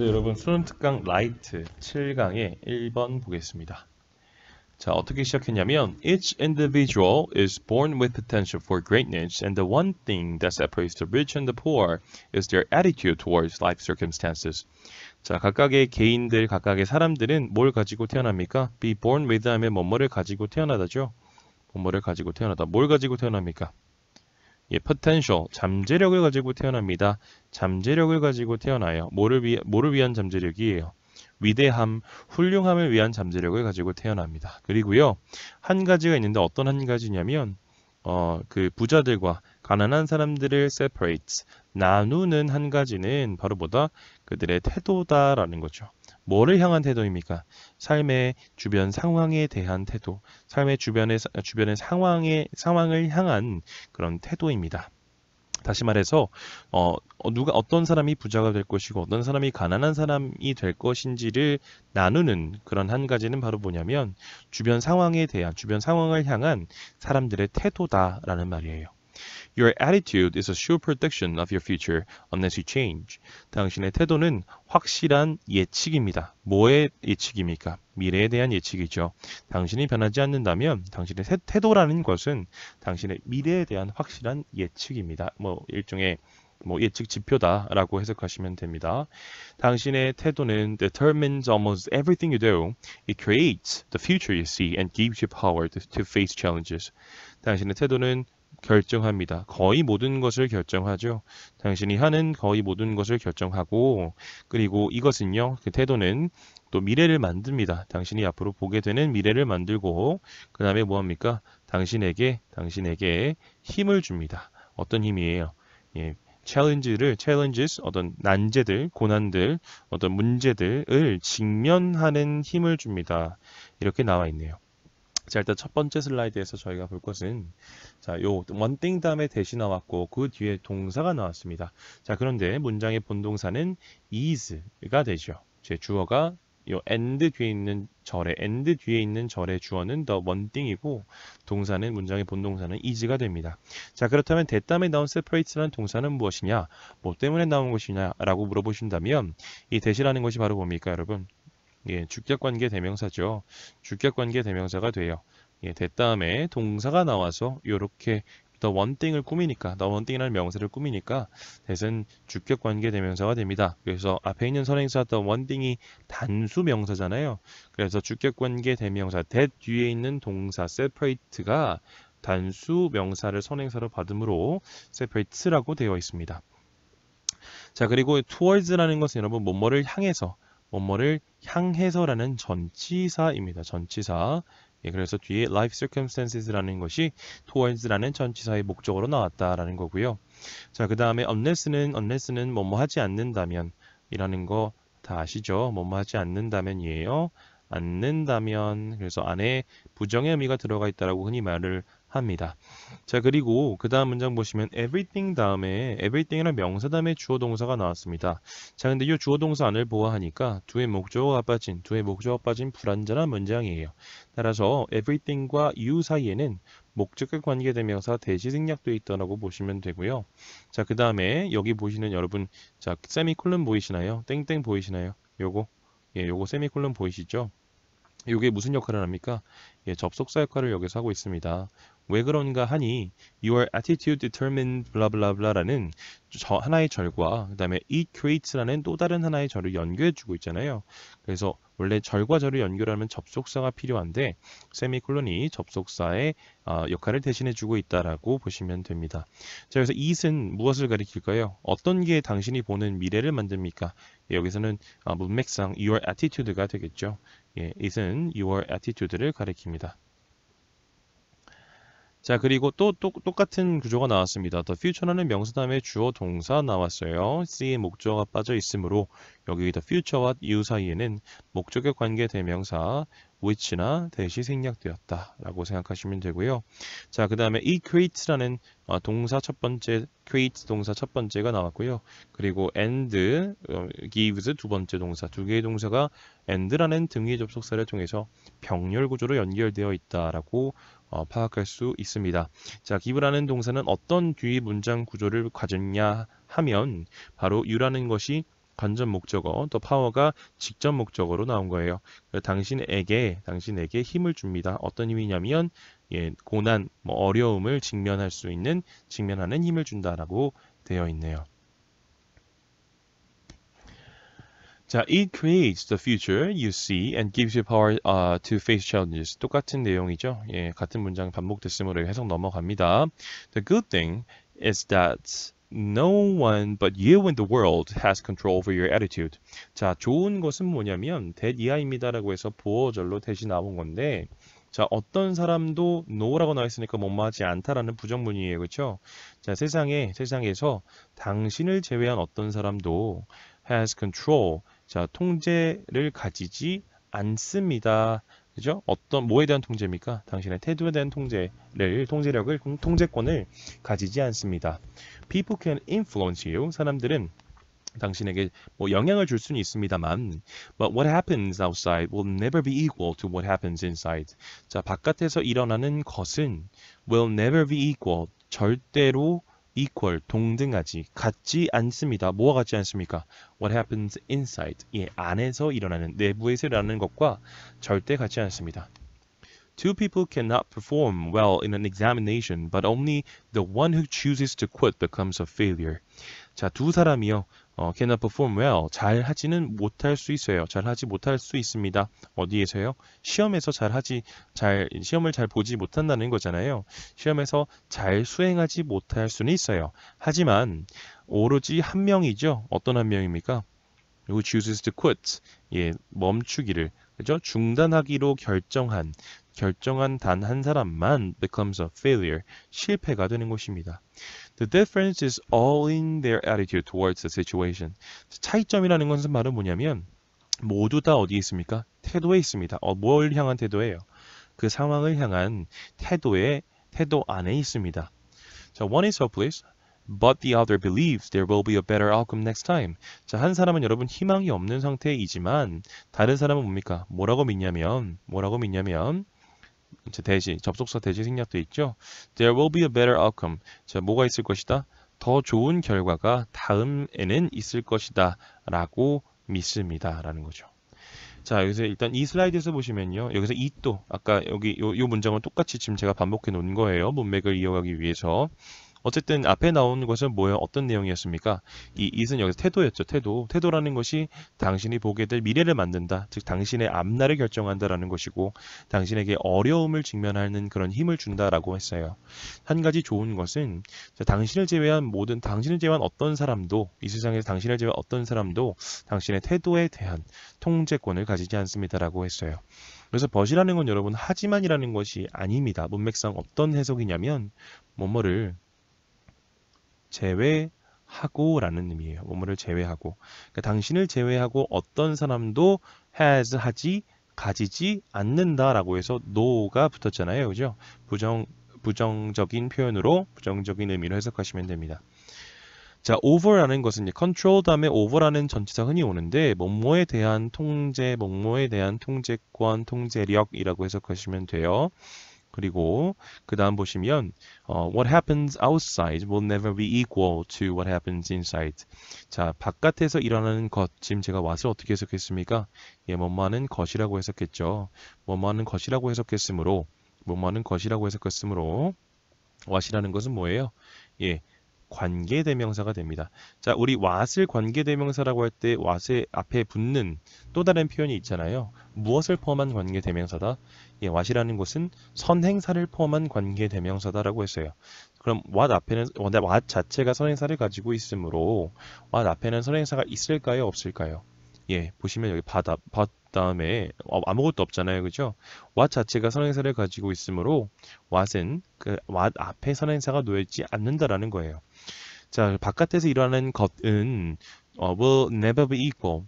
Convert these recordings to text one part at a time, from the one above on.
네, 여러분 수능특강 라이트 7강의 1번 보겠습니다. 자, 어떻게 시작했냐면 Each individual is born with potential for greatness and the one thing that separates the rich and the poor is their attitude towards life circumstances. 자, 각각의 개인들, 각각의 사람들은 뭘 가지고 태어납니까? be born with 하면 뭐뭐를 가지고 태어나다죠. 뭐뭐를 가지고 태어나다. 뭘 가지고 태어납니까? 예, potential 잠재력을 가지고 태어납니다. 잠재력을 가지고 태어나요. 뭐를 위 뭐를 위한 잠재력이에요. 위대함, 훌륭함을 위한 잠재력을 가지고 태어납니다. 그리고요. 한 가지가 있는데 어떤 한 가지냐면 어, 그 부자들과 가난한 사람들을 s e p a r a t e 나누는 한 가지는 바로 뭐다? 그들의 태도다라는 거죠. 뭐를 향한 태도입니까? 삶의 주변 상황에 대한 태도, 삶의 주변의 주변의 상황에 상황을 향한 그런 태도입니다. 다시 말해서 어, 어, 누가 어떤 사람이 부자가 될 것이고 어떤 사람이 가난한 사람이 될 것인지를 나누는 그런 한 가지는 바로 뭐냐면 주변 상황에 대한 주변 상황을 향한 사람들의 태도다라는 말이에요. Your attitude is a sure prediction of your future unless you change. 당신의 태도는 확실한 예측입니다. 뭐의 예측입니까? 미래에 대한 예측이죠. 당신이 변하지 않는다면 당신의 태도라는 것은 당신의 미래에 대한 확실한 예측입니다. 뭐 일종의 뭐 예측 지표다라고 해석하시면 됩니다. 당신의 태도는 determines almost everything you do. It creates the future you see and gives you power to face challenges. 당신의 태도는 결정합니다. 거의 모든 것을 결정하죠. 당신이 하는 거의 모든 것을 결정하고 그리고 이것은요. 그 태도는 또 미래를 만듭니다. 당신이 앞으로 보게 되는 미래를 만들고 그 다음에 뭐합니까? 당신에게 당신에게 힘을 줍니다. 어떤 힘이에요? 예. 챌린지를 챌린지스 어떤 난제들 고난들 어떤 문제들을 직면하는 힘을 줍니다 이렇게 나와 있네요 자 일단 첫 번째 슬라이드에서 저희가 볼 것은 자요 원띵 다음에 대시 나왔고 그 뒤에 동사가 나왔습니다. 자 그런데 문장의 본동사는 is가 되죠. 제 주어가 요 and 뒤에 있는 절에 and 뒤에 있는 절의 주어는 the one thing이고 동사는 문장의 본동사는 is가 됩니다. 자 그렇다면 대담에 나온 separate라는 동사는 무엇이냐 뭐 때문에 나온 것이냐라고 물어보신다면 이 대시라는 것이 바로 뭡니까 여러분 예, 주격관계 대명사죠. 주격관계 대명사가 돼요. 예, 됐다음에 동사가 나와서 이렇게 더 원띵을 꾸미니까 더 원띵이라는 명사를 꾸미니까 대신 주격관계 대명사가 됩니다. 그래서 앞에 있는 선행사 더 원띵이 단수 명사잖아요. 그래서 주격관계 대명사 대 뒤에 있는 동사 separate가 단수 명사를 선행사로 받음으로 separate라고 되어 있습니다. 자 그리고 towards라는 것은 여러분 뭐뭐를 향해서 뭐뭐를 향해서라는 전치사입니다. 전치사. 예, 그래서 뒤에 life circumstances라는 것이 towards라는 전치사의 목적으로 나왔다라는 거고요. 자, 그 다음에 unless는 unless는 뭐뭐 하지 않는다면 이라는 거 다 아시죠? 뭐뭐 하지 않는다면이에요. 않는다면 그래서 안에 부정의 의미가 들어가 있다라고 흔히 말을 합니다. 자 그리고 그 다음 문장 보시면 everything 다음에 e v e r y t h i n g 이라는 명사 다음에 주어 동사가 나왔습니다. 자 근데 이 주어 동사 안을 보아하니까 두의 목적어가 빠진 두의 목적어가 빠진 불안전한 문장이에요. 따라서 everything과 you 사이에는 목적격 관계대명사 대시 생략되어 있다라고 보시면 되고요. 자 그 다음에 여기 보시는 여러분 자 세미콜론 보이시나요? 땡땡 보이시나요? 요거 예 요거 세미콜론 보이시죠? 이게 무슨 역할을 합니까? 예, 접속사 역할을 여기서 하고 있습니다. 왜 그런가 하니 your attitude d e t e r m i n e d blah blah b l a h 라는저 하나의 절과 그 다음에 it creates라는 또 다른 하나의 절을 연결해주고 있잖아요. 그래서 원래 절과 절을 연결하면 접속사가 필요한데 세미콜론이 접속사의 어, 역할을 대신해주고 있다라고 보시면 됩니다. 자 그래서 it은 무엇을 가리킬까요? 어떤 게 당신이 보는 미래를 만듭니까? 예, 여기서는 어, 문맥상 your attitude가 되겠죠. 예, it은 your attitude를 가리킵니다. 자 그리고 또, 또 똑같은 구조가 나왔습니다. The future라는 명사 다음에 주어 동사 나왔어요. C의 목적어가 빠져 있으므로 여기 The future와 you 사이에는 목적격 관계 대명사 which나 대시 생략되었다라고 생각하시면 되고요. 자, 그 다음에 이 create라는 어, 동사 첫 번째 create 동사 첫 번째가 나왔고요. 그리고 and, 어, gives 두 번째 동사 두 개의 동사가 and라는 등위 접속사를 통해서 병렬 구조로 연결되어 있다라고 어, 파악할 수 있습니다. 자, give라는 동사는 어떤 뒤 문장 구조를 가졌냐 하면 바로 you라는 것이 관전 목적어 또 파워가 직접 목적으로 나온 거예요. 그 당신에게 당신에게 힘을 줍니다. 어떤 힘이냐면 예, 고난, 뭐 어려움을 직면할 수 있는 직면하는 힘을 준다라고 되어 있네요. 자, it creates the future you see and gives you power uh, to face challenges. 똑같은 내용이죠. 예, 같은 문장 반복됐으므로 해석 넘어갑니다. The good thing is that No one but you in the world has control over your attitude. 자, 좋은 것은 뭐냐면 대이하입니다라고 해서 보호절로 대신 나온 건데 자, 어떤 사람도 no라고 나와 있으니까 못마하지 않다라는 부정문이에요. 그렇죠? 자, 세상에 세상에서 당신을 제외한 어떤 사람도 has control 자, 통제를 가지지 않습니다. 그죠? 어떤 뭐에 대한 통제입니까? 당신의 태도에 대한 통제를 통제력을 통제권을 가지지 않습니다. People can influence you. 사람들은 당신에게 뭐 영향을 줄 수는 있습니다만 but what happens outside will never be equal to what happens inside. 자, 바깥에서 일어나는 것은 will never be equal 절대로 equal 동등하지 같지 않습니다. 뭐와 같지 않습니까? What happens inside 예, 안에서 일어나는 내부에서 일어나는 것과 절대 같지 않습니다. Two people cannot perform well in an examination, but only the one who chooses to quit becomes a failure. 자, 두 사람이요. 어, cannot perform well. 잘 하지는 못할 수 있어요. 잘 하지 못할 수 있습니다. 어디에서요? 시험에서 잘 하지, 잘, 시험을 잘 보지 못한다는 거잖아요. 시험에서 잘 수행하지 못할 수는 있어요. 하지만, 오로지 한 명이죠. 어떤 한 명입니까? who chooses to quit. 예, 멈추기를. 그죠? 중단하기로 결정한 결정한 단 한 사람만 becomes a failure, 실패가 되는 것입니다. The difference is all in their attitude towards the situation. 차이점이라는 것은 바로 뭐냐면 모두 다 어디에 있습니까? 태도에 있습니다. 어, 뭘 향한 태도예요? 그 상황을 향한 태도의 태도 안에 있습니다. 자, one is hopeless, but the other believes there will be a better outcome next time. 자, 한 사람은 여러분 희망이 없는 상태이지만 다른 사람은 뭡니까? 뭐라고 믿냐면 뭐라고 믿냐면 제 대시, 접속사 대시 생략도 있죠. There will be a better outcome. 자, 뭐가 있을 것이다? 더 좋은 결과가 다음에는 있을 것이다 라고 믿습니다 라는 거죠 자 여기서 일단 이 슬라이드에서 보시면요 여기서 이 또 아까 여기 요, 요 문장을 똑같이 지금 제가 반복해 놓은 거예요 문맥을 이어가기 위해서 어쨌든 앞에 나온 것은 뭐예요? 어떤 내용이었습니까? 이이 t 은 여기서 태도였죠. 태도. 태도라는 것이 당신이 보게 될 미래를 만든다. 즉 당신의 앞날을 결정한다라는 것이고 당신에게 어려움을 직면하는 그런 힘을 준다라고 했어요. 한 가지 좋은 것은 당신을 제외한 모든 당신을 제외한 어떤 사람도 이 세상에서 당신을 제외한 어떤 사람도 당신의 태도에 대한 통제권을 가지지 않습니다라고 했어요. 그래서 벗이라는 건 여러분 하지만이라는 것이 아닙니다. 문맥상 어떤 해석이냐면 뭐뭐를 제외하고라는 의미예요. 뭐뭐를 제외하고. 그러니까 당신을 제외하고 어떤 사람도 has 하지 가지지 않는다라고 해서 no가 붙었잖아요. 그죠? 부정 부정적인 표현으로 부정적인 의미로 해석하시면 됩니다. 자, over라는 것은 이제 control 다음에 over라는 전치사 흔히 오는데 뭐뭐에 대한 통제, 뭐뭐에 대한 통제권, 통제력이라고 해석하시면 돼요. 그리고 그 다음 보시면 어, what happens outside will never be equal to what happens inside. 자 바깥에서 일어나는 것 지금 제가 w h 을 어떻게 해석했습니까? 예, 뭐뭐하는 것이라고 해석했죠. 뭐뭐하는 것이라고 해석했으므로 뭐뭐하는 것이라고 해석했으므로 what이라는 것은 뭐예요? 예, 관계대명사가 됩니다. 자, 우리 what을 관계대명사라고 할때 what의 앞에 붙는 또 다른 표현이 있잖아요. 무엇을 포함한 관계대명사다? 예, what이라는 것은 선행사를 포함한 관계대명사다라고 했어요. 그럼 what 앞에는 what 자체가 선행사를 가지고 있으므로 what 앞에는 선행사가 있을까요, 없을까요? 예, 보시면 여기 바다, 바 다음에 어, 아무것도 없잖아요. 그죠? what 자체가 선행사를 가지고 있으므로 what은 그 what 앞에 선행사가 놓여있지 않는다라는 거예요. 자, 바깥에서 일어나는 것은 어, will never be equal.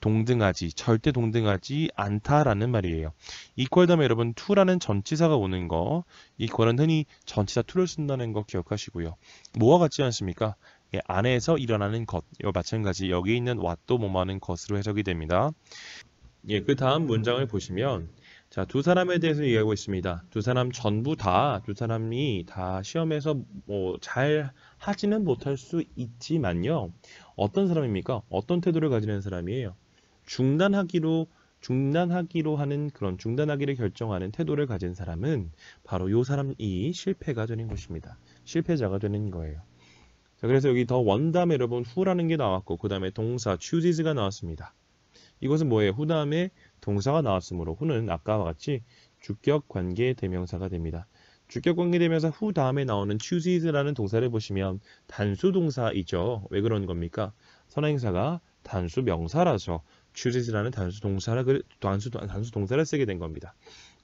동등하지, 절대 동등하지 않다라는 말이에요. equal 다음에 여러분 to라는 전치사가 오는 거, equal은 흔히 전치사 to를 쓴다는 거 기억하시고요. 뭐와 같지 않습니까? 예, 안에서 일어나는 것, 마찬가지 여기 있는 왓도 뭐뭐하는 것으로 해석이 됩니다. 예, 그 다음 문장을 보시면 자, 두 사람에 대해서 얘기하고 있습니다. 두 사람 전부 다, 두 사람이 다 시험에서 뭐잘 하지는 못할 수 있지만요. 어떤 사람입니까? 어떤 태도를 가지는 사람이에요? 중단하기로 중단하기로 하는 그런 중단하기를 결정하는 태도를 가진 사람은 바로 이 사람이 실패가 되는 것입니다. 실패자가 되는 거예요. 자, 그래서 여기 더 원담에 여러분 후라는 게 나왔고 그 다음에 동사 chooses가 나왔습니다. 이것은 뭐예요? 후 다음에 동사가 나왔으므로 후는 아까와 같이 주격 관계 대명사가 됩니다. 주격 관계 대명사 후 다음에 나오는 chooses라는 동사를 보시면 단수 동사이죠. 왜 그런 겁니까? 선행사가 단수 명사라서 chooses라는 단수 동사를 단수 단수 동사를 쓰게 된 겁니다.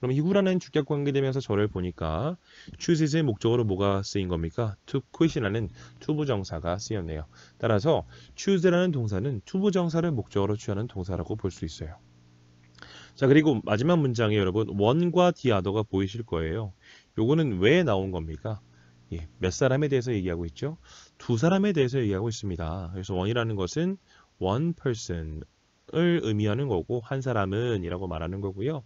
그럼 이구라는 주격 관계되면서 저를 보니까 c h o o s e 의 목적으로 뭐가 쓰인 겁니까? to quit이라는 투부정사가 쓰였네요. 따라서 choose라는 동사는 투부정사를 목적으로 취하는 동사라고 볼 수 있어요. 자 그리고 마지막 문장에 여러분 원과 디아더가 보이실 거예요. 요거는 왜 나온 겁니까? 예, 몇 사람에 대해서 얘기하고 있죠? 두 사람에 대해서 얘기하고 있습니다. 그래서 원이라는 것은 one person, 사람을 의미하는 거고 한 사람은 이라고 말하는 거고요.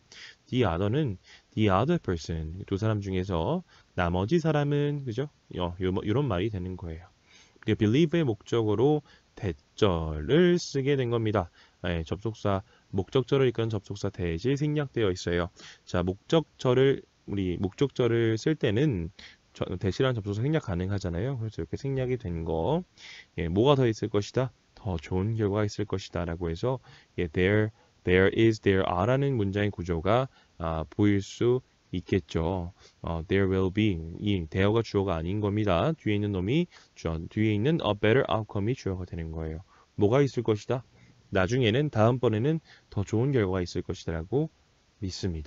the other는 the other person 두 사람 중에서 나머지 사람은 그죠? 어, 요, 요, 이런 말이 되는 거예요. believe의 목적으로 대절을 쓰게 된 겁니다. 네, 접속사 목적절을 이끄는 접속사 대지 생략되어 있어요. 자 목적절을 우리 목적절을 쓸 때는 대시라는 접속사 생략 가능하잖아요. 그래서 그렇죠. 이렇게 생략이 된 거. 예, 뭐가 더 있을 것이다? 더 좋은 결과가 있을 것이다 라고 해서 예, there, there is, there are라는 문장의 구조가 아, 보일 수 있겠죠. 어, there will be 이 대어가 주어가 아닌 겁니다. 뒤에 있는 놈이 주어, 뒤에 있는 a better outcome이 주어가 되는 거예요. 뭐가 있을 것이다. 나중에는 다음번에는 더 좋은 결과가 있을 것이다라고 믿습니다.